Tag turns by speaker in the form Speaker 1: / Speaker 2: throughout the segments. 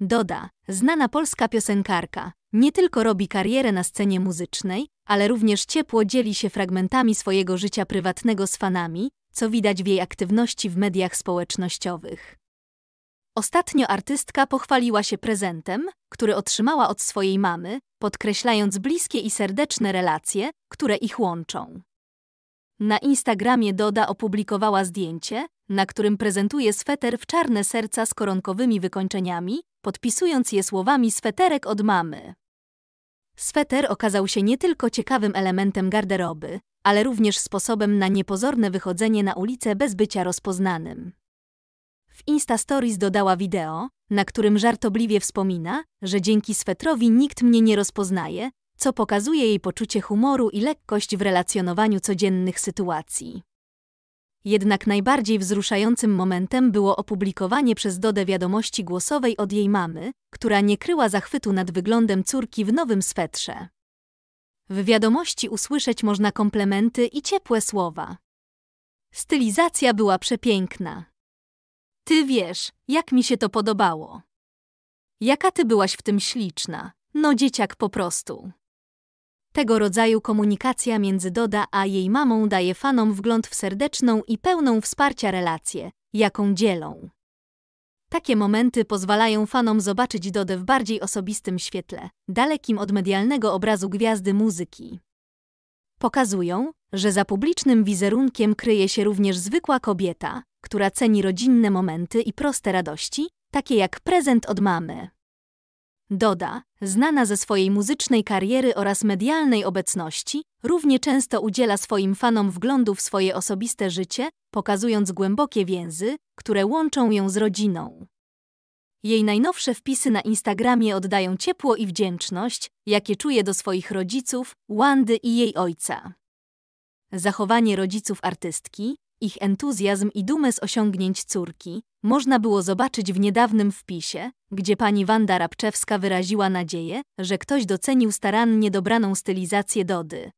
Speaker 1: Doda, znana polska piosenkarka, nie tylko robi karierę na scenie muzycznej, ale również ciepło dzieli się fragmentami swojego życia prywatnego z fanami, co widać w jej aktywności w mediach społecznościowych. Ostatnio artystka pochwaliła się prezentem, który otrzymała od swojej mamy, podkreślając bliskie i serdeczne relacje, które ich łączą. Na Instagramie Doda opublikowała zdjęcie, na którym prezentuje sweter w czarne serca z koronkowymi wykończeniami, podpisując je słowami sweterek od mamy. Sweter okazał się nie tylko ciekawym elementem garderoby, ale również sposobem na niepozorne wychodzenie na ulicę bez bycia rozpoznanym. W Insta Stories dodała wideo, na którym żartobliwie wspomina, że dzięki swetrowi nikt mnie nie rozpoznaje, co pokazuje jej poczucie humoru i lekkość w relacjonowaniu codziennych sytuacji. Jednak najbardziej wzruszającym momentem było opublikowanie przez Dodę wiadomości głosowej od jej mamy, która nie kryła zachwytu nad wyglądem córki w nowym swetrze. W wiadomości usłyszeć można komplementy i ciepłe słowa. Stylizacja była przepiękna. Ty wiesz, jak mi się to podobało. Jaka ty byłaś w tym śliczna. No dzieciak po prostu. Tego rodzaju komunikacja między Doda a jej mamą daje fanom wgląd w serdeczną i pełną wsparcia relację, jaką dzielą. Takie momenty pozwalają fanom zobaczyć Dodę w bardziej osobistym świetle, dalekim od medialnego obrazu gwiazdy muzyki. Pokazują, że za publicznym wizerunkiem kryje się również zwykła kobieta, która ceni rodzinne momenty i proste radości, takie jak prezent od mamy. Doda, znana ze swojej muzycznej kariery oraz medialnej obecności, równie często udziela swoim fanom wglądu w swoje osobiste życie, pokazując głębokie więzy, które łączą ją z rodziną. Jej najnowsze wpisy na Instagramie oddają ciepło i wdzięczność, jakie czuje do swoich rodziców, Wandy i jej ojca. Zachowanie rodziców artystki, ich entuzjazm i dumę z osiągnięć córki można było zobaczyć w niedawnym wpisie, gdzie pani Wanda Rabczewska wyraziła nadzieję, że ktoś docenił starannie dobraną stylizację Dody.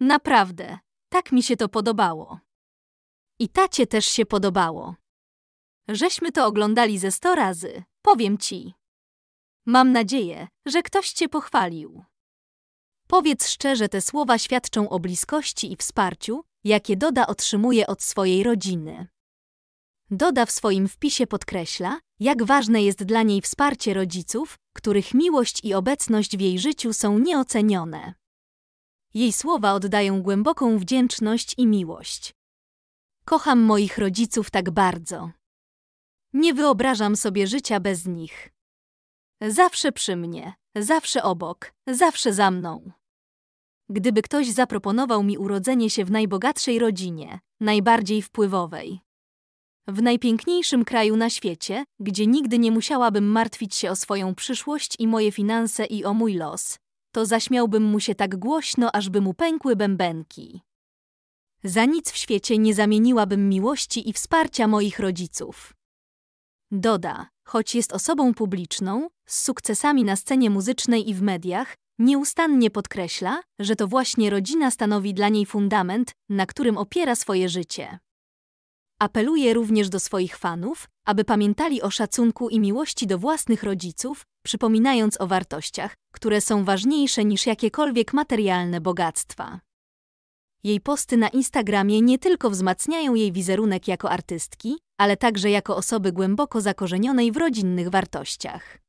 Speaker 1: Naprawdę, tak mi się to podobało. I tacie też się podobało. Żeśmy to oglądali ze sto razy, powiem ci. Mam nadzieję, że ktoś cię pochwalił. Powiedz szczerze, te słowa świadczą o bliskości i wsparciu, jakie Doda otrzymuje od swojej rodziny. Doda w swoim wpisie podkreśla, jak ważne jest dla niej wsparcie rodziców, których miłość i obecność w jej życiu są nieocenione. Jej słowa oddają głęboką wdzięczność i miłość. Kocham moich rodziców tak bardzo. Nie wyobrażam sobie życia bez nich. Zawsze przy mnie, zawsze obok, zawsze za mną gdyby ktoś zaproponował mi urodzenie się w najbogatszej rodzinie, najbardziej wpływowej. W najpiękniejszym kraju na świecie, gdzie nigdy nie musiałabym martwić się o swoją przyszłość i moje finanse i o mój los, to zaśmiałbym mu się tak głośno, ażby mu pękły bębenki. Za nic w świecie nie zamieniłabym miłości i wsparcia moich rodziców. Doda, choć jest osobą publiczną, z sukcesami na scenie muzycznej i w mediach, Nieustannie podkreśla, że to właśnie rodzina stanowi dla niej fundament, na którym opiera swoje życie. Apeluje również do swoich fanów, aby pamiętali o szacunku i miłości do własnych rodziców, przypominając o wartościach, które są ważniejsze niż jakiekolwiek materialne bogactwa. Jej posty na Instagramie nie tylko wzmacniają jej wizerunek jako artystki, ale także jako osoby głęboko zakorzenionej w rodzinnych wartościach.